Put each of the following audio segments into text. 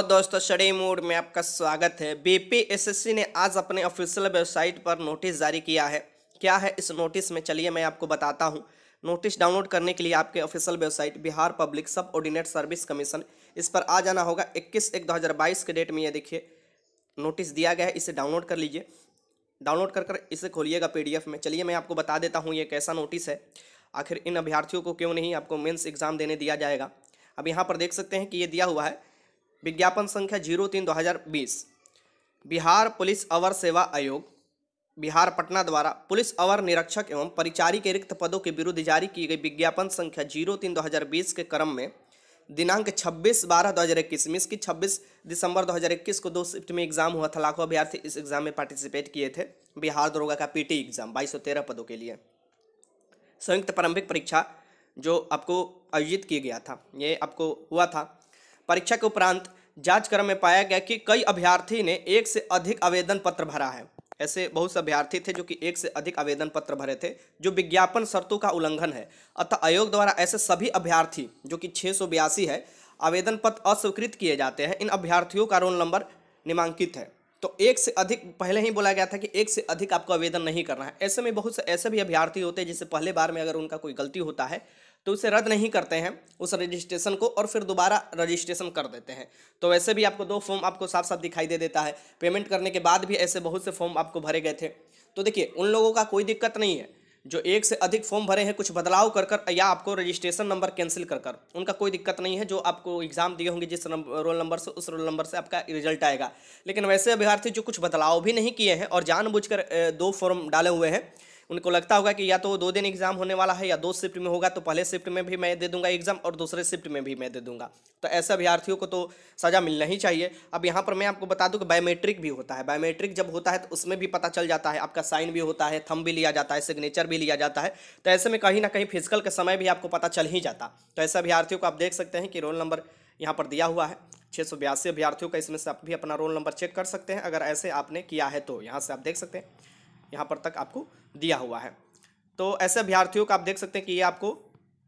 तो दोस्तों शड़ी मूड में आपका स्वागत है बीपीएसएससी ने आज अपने ऑफिशियल वेबसाइट पर नोटिस जारी किया है क्या है इस नोटिस में चलिए मैं आपको बताता हूँ नोटिस डाउनलोड करने के लिए आपके official website Bihar public subordinate service commission इस पर आ जाना होगा 21 एक 2022 के डेट में ये देखिए नोटिस दिया गया है इसे डाउनलोड कर लीजिए डाउनलोड कर कर इसे खोलिएगा एफ में चलिए मैं आपको बता देता हूँ ये कैसा नोटिस है आखिर इन अभ्यर्थियों को क्यों नहीं आपको मेन्स एग्ज़ाम देने दिया जाएगा अब यहाँ पर देख सकते हैं कि ये दिया हुआ है विज्ञापन संख्या जीरो तीन दो हज़ार बीस बिहार पुलिस अवर सेवा आयोग बिहार पटना द्वारा पुलिस अवर निरीक्षक एवं परिचारी के रिक्त पदों के विरुद्ध जारी की गई विज्ञापन संख्या जीरो तीन दो हज़ार बीस के क्रम में दिनांक छब्बीस बारह दो हज़ार इक्कीस में की छब्बीस दिसंबर दो हज़ार इक्कीस को दो शिफ्ट में एग्जाम हुआ था लाखों अभ्यर्थी इस एग्जाम में पार्टिसिपेट किए थे बिहार दरोगा का पी टी एग्जाम बाईस सौ तेरह पदों के लिए संयुक्त प्रारंभिक परीक्षा जो आपको आयोजित किया गया था ये आपको हुआ था परीक्षा के उपरांत जांच क्रम में पाया गया कि कई अभ्यर्थी ने एक से अधिक आवेदन पत्र भरा है ऐसे बहुत से अभ्यर्थी थे जो कि एक से अधिक आवेदन पत्र भरे थे जो विज्ञापन शर्तों का उल्लंघन है अतः आयोग द्वारा ऐसे सभी अभ्यर्थी जो कि छः है आवेदन पत्र अस्वीकृत किए जाते हैं इन अभ्यर्थियों का रोल नंबर निमांकित है तो एक से अधिक पहले ही बोला गया था कि एक से अधिक आपको आवेदन नहीं करना है ऐसे में बहुत से ऐसे भी अभ्यार्थी होते हैं जिससे पहले बार में अगर उनका कोई गलती होता है तो उसे रद्द नहीं करते हैं उस रजिस्ट्रेशन को और फिर दोबारा रजिस्ट्रेशन कर देते हैं तो वैसे भी आपको दो फॉर्म आपको साफ साफ दिखाई दे देता है पेमेंट करने के बाद भी ऐसे बहुत से फॉर्म आपको भरे गए थे तो देखिए उन लोगों का कोई दिक्कत नहीं है जो एक से अधिक फॉर्म भरे हैं कुछ बदलाव कर कर या आपको रजिस्ट्रेशन नंबर कैंसिल कर कर उनका कोई दिक्कत नहीं है जो आपको एग्ज़ाम दिए होंगे जिस रोल नंबर से उस रोल नंबर से आपका रिजल्ट आएगा लेकिन वैसे अभ्यर्थी जो कुछ बदलाव भी नहीं किए हैं और जानबूझकर दो फॉर्म डाले हुए हैं उनको लगता होगा कि या तो दो दिन एग्जाम होने वाला है या दो शिफ्ट में होगा तो पहले शिफ्ट में भी मैं दे दूंगा एग्जाम और दूसरे शिफ्ट में भी मैं दे दूंगा तो ऐसे अभ्यार्थियों को तो सज़ा मिलना ही चाहिए अब यहाँ पर मैं आपको बता दूँ कि बायोमेट्रिक भी होता है बायोमेट्रिक जब होता है तो उसमें भी पता चल जाता है आपका साइन भी होता है थम भी लिया जाता है सिग्नेचर भी लिया जाता है तो ऐसे में कहीं ना कहीं फिजिकल का समय भी आपको पता चल ही जाता तो ऐसे अभ्यार्थियों को आप देख सकते हैं कि रोल नंबर यहाँ पर दिया हुआ है छः सौ बयासी अभ्यार्थियों का इसमें से आप भी अपना रोल नंबर चेक कर सकते हैं अगर ऐसे आपने किया है तो यहाँ से आप देख सकते हैं यहाँ पर तक आपको दिया हुआ है तो ऐसे अभ्यार्थियों का आप देख सकते हैं कि ये आपको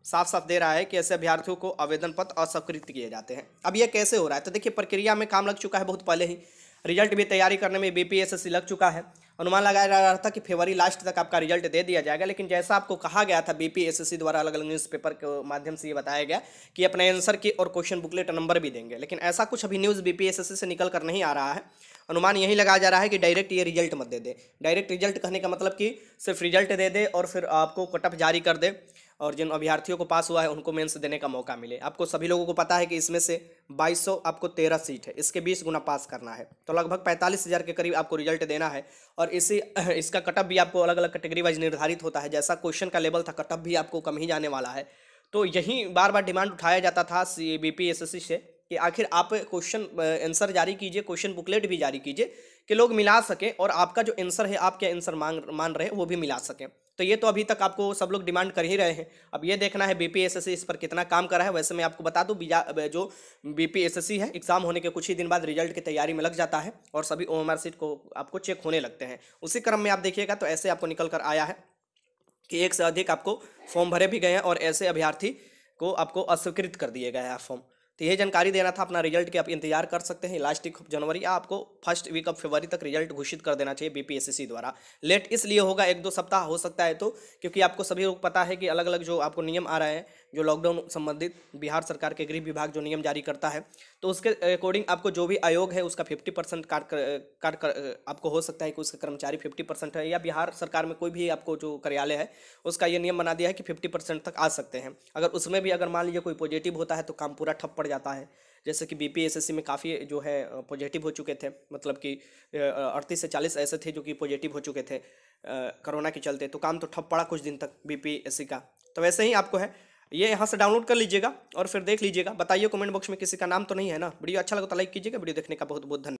साफ साफ दे रहा है कि ऐसे अभ्यार्थियों को आवेदन पत्र अस्वीकृत किए जाते हैं अब ये कैसे हो रहा है तो देखिए प्रक्रिया में काम लग चुका है बहुत पहले ही रिजल्ट भी तैयारी करने में बी लग चुका है अनुमान लगाया जा रहा था कि फरवरी लास्ट तक आपका रिजल्ट दे दिया जाएगा लेकिन जैसा आपको कहा गया था बीपीएससी द्वारा अलग अलग न्यूज़पेपर के माध्यम से ये बताया गया कि अपने आंसर की और क्वेश्चन बुकलेट नंबर भी देंगे लेकिन ऐसा कुछ अभी न्यूज़ बीपीएससी से निकल कर नहीं आ रहा है अनुमान यही लगाया जा रहा है कि डायरेक्ट ये रिजल्ट मत दे दे डायरेक्ट रिजल्ट कहने का मतलब कि सिर्फ रिजल्ट दे दे और फिर आपको कटअप जारी कर दे और जिन अभ्यर्थियों को पास हुआ है उनको मेंस देने का मौका मिले आपको सभी लोगों को पता है कि इसमें से बाईस आपको तेरह सीट है इसके बीस गुना पास करना है तो लगभग पैंतालीस हज़ार के करीब आपको रिजल्ट देना है और इसी इसका कटअप भी आपको अलग अलग कैटेगरी वाइज निर्धारित होता है जैसा क्वेश्चन का लेवल था कटअप भी आपको कम ही जाने वाला है तो यही बार बार डिमांड उठाया जाता था C B P S S C से कि आखिर आप क्वेश्चन आंसर जारी कीजिए क्वेश्चन बुकलेट भी जारी कीजिए कि लोग मिला सकें और आपका जो आंसर है आप क्या आंसर मांग मान रहे हैं वो भी मिला सकें तो ये तो अभी तक आपको सब लोग डिमांड कर ही रहे हैं अब ये देखना है बीपीएसएससी इस पर कितना काम कर रहा है वैसे मैं आपको बता दूँ जो बीपीएसएससी है एग्जाम होने के कुछ ही दिन बाद रिजल्ट की तैयारी में लग जाता है और सभी ओ सीट को आपको चेक होने लगते हैं उसी क्रम में आप देखिएगा तो ऐसे आपको निकल कर आया है कि एक से अधिक आपको फॉर्म भरे भी गए हैं और ऐसे अभ्यर्थी को आपको अस्वीकृत कर दिए गए हैं फॉर्म तो ये जानकारी देना था अपना रिजल्ट के आप इंतजार कर सकते हैं लास्ट वीक ऑफ जनवरी या आपको फर्स्ट वीक ऑफ फरवरी तक रिजल्ट घोषित कर देना चाहिए बीपीएससी द्वारा लेट इसलिए होगा एक दो सप्ताह हो सकता है तो क्योंकि आपको सभी लोग पता है कि अलग अलग जो आपको नियम आ रहे हैं जो लॉकडाउन संबंधित बिहार सरकार के गृह विभाग जो नियम जारी करता है तो उसके अकॉर्डिंग आपको जो भी आयोग है उसका फिफ्टी परसेंट काट काट कर आपको हो सकता है कि उसका कर्मचारी फिफ्टी परसेंट है या बिहार सरकार में कोई भी आपको जो कार्यालय है उसका ये नियम बना दिया है कि फिफ्टी परसेंट तक आ सकते हैं अगर उसमें भी अगर मान लीजिए कोई पॉजिटिव होता है तो काम पूरा ठप पड़ जाता है जैसे कि बी में काफ़ी जो है पॉजिटिव हो चुके थे मतलब कि अड़तीस से चालीस ऐसे थे जो कि पॉजिटिव हो चुके थे कोरोना के चलते तो काम तो ठप पड़ा कुछ दिन तक बी का तो वैसे ही आपको है ये यहाँ से डाउनलोड कर लीजिएगा और फिर देख लीजिएगा बताइए कमेंट बॉक्स में किसी का नाम तो नहीं है ना वीडियो अच्छा लगा तो लाइक कीजिएगा वीडियो देखने का बहुत बहुत धन्यवाद